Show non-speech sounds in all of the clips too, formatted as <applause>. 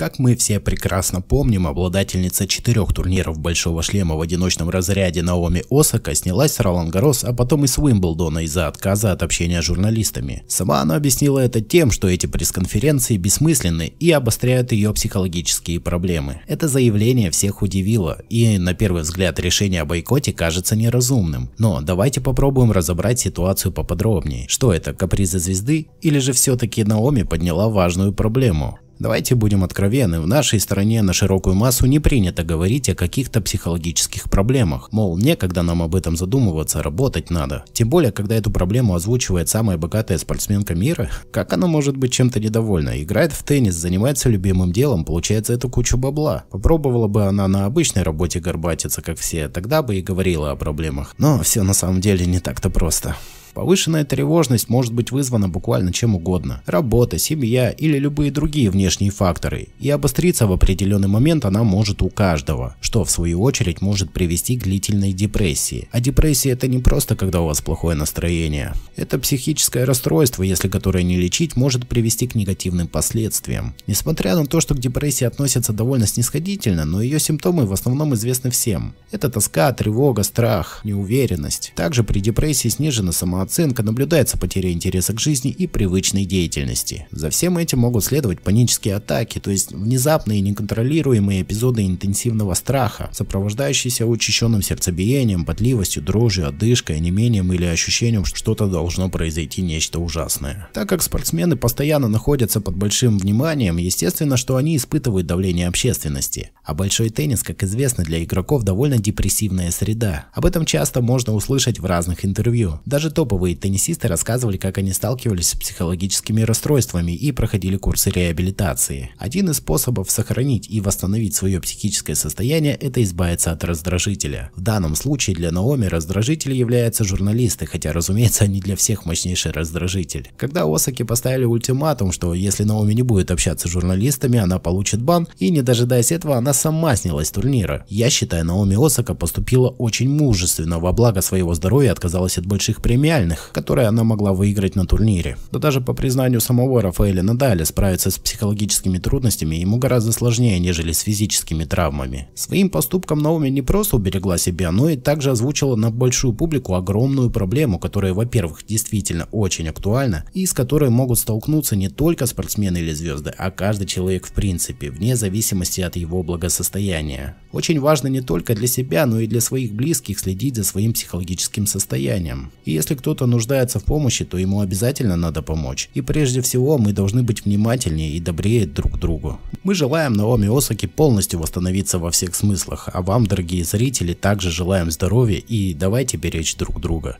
Как мы все прекрасно помним, обладательница четырех турниров Большого Шлема в одиночном разряде Наоми Осака снялась с Ролан Гарос, а потом и с Уимблдона из-за отказа от общения с журналистами. Сама она объяснила это тем, что эти пресс-конференции бессмысленны и обостряют ее психологические проблемы. Это заявление всех удивило, и на первый взгляд решение о бойкоте кажется неразумным. Но давайте попробуем разобрать ситуацию поподробнее. Что это, капризы звезды? Или же все-таки Наоми подняла важную проблему? Давайте будем откровенны, в нашей стране на широкую массу не принято говорить о каких-то психологических проблемах, мол, некогда нам об этом задумываться, работать надо. Тем более, когда эту проблему озвучивает самая богатая спортсменка мира, <laughs> как она может быть чем-то недовольна? Играет в теннис, занимается любимым делом, получается эту кучу бабла. Попробовала бы она на обычной работе горбатиться, как все, тогда бы и говорила о проблемах. Но все на самом деле не так-то просто. Повышенная тревожность может быть вызвана буквально чем угодно – работа, семья или любые другие внешние факторы, и обостриться в определенный момент она может у каждого, что в свою очередь может привести к длительной депрессии. А депрессия – это не просто когда у вас плохое настроение. Это психическое расстройство, если которое не лечить, может привести к негативным последствиям. Несмотря на то, что к депрессии относятся довольно снисходительно, но ее симптомы в основном известны всем. Это тоска, тревога, страх, неуверенность. Также при депрессии снижена самооценка самооценка, наблюдается потеря интереса к жизни и привычной деятельности. За всем этим могут следовать панические атаки, то есть внезапные неконтролируемые эпизоды интенсивного страха, сопровождающиеся учащенным сердцебиением, потливостью, дрожью, одышкой, онемением или ощущением, что что-то должно произойти нечто ужасное. Так как спортсмены постоянно находятся под большим вниманием, естественно, что они испытывают давление общественности. А большой теннис, как известно, для игроков довольно депрессивная среда. Об этом часто можно услышать в разных интервью. Даже топ топовые теннисисты рассказывали, как они сталкивались с психологическими расстройствами и проходили курсы реабилитации. Один из способов сохранить и восстановить свое психическое состояние – это избавиться от раздражителя. В данном случае для Наоми раздражитель являются журналисты, хотя, разумеется, они для всех мощнейший раздражитель. Когда Осаки поставили ультиматум, что если Наоми не будет общаться с журналистами, она получит бан, и не дожидаясь этого, она сама снялась с турнира. Я считаю, Наоми Осака поступила очень мужественно, во благо своего здоровья отказалась от больших премиальных реальных, которые она могла выиграть на турнире. Да даже по признанию самого Рафаэля Надаля справиться с психологическими трудностями ему гораздо сложнее, нежели с физическими травмами. Своим поступком Наоми не просто уберегла себя, но и также озвучила на большую публику огромную проблему, которая, во-первых, действительно очень актуальна и с которой могут столкнуться не только спортсмены или звезды, а каждый человек в принципе, вне зависимости от его благосостояния. Очень важно не только для себя, но и для своих близких следить за своим психологическим состоянием. И если кто кто-то нуждается в помощи, то ему обязательно надо помочь. И прежде всего мы должны быть внимательнее и добрее друг к другу. Мы желаем Наоми Осаки полностью восстановиться во всех смыслах, а вам, дорогие зрители, также желаем здоровья и давайте беречь друг друга.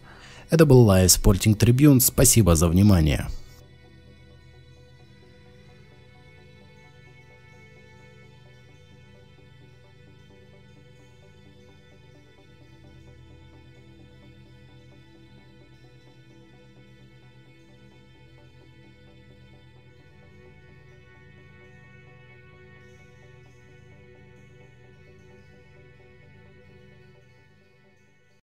Это был Live Sporting Tribune, спасибо за внимание.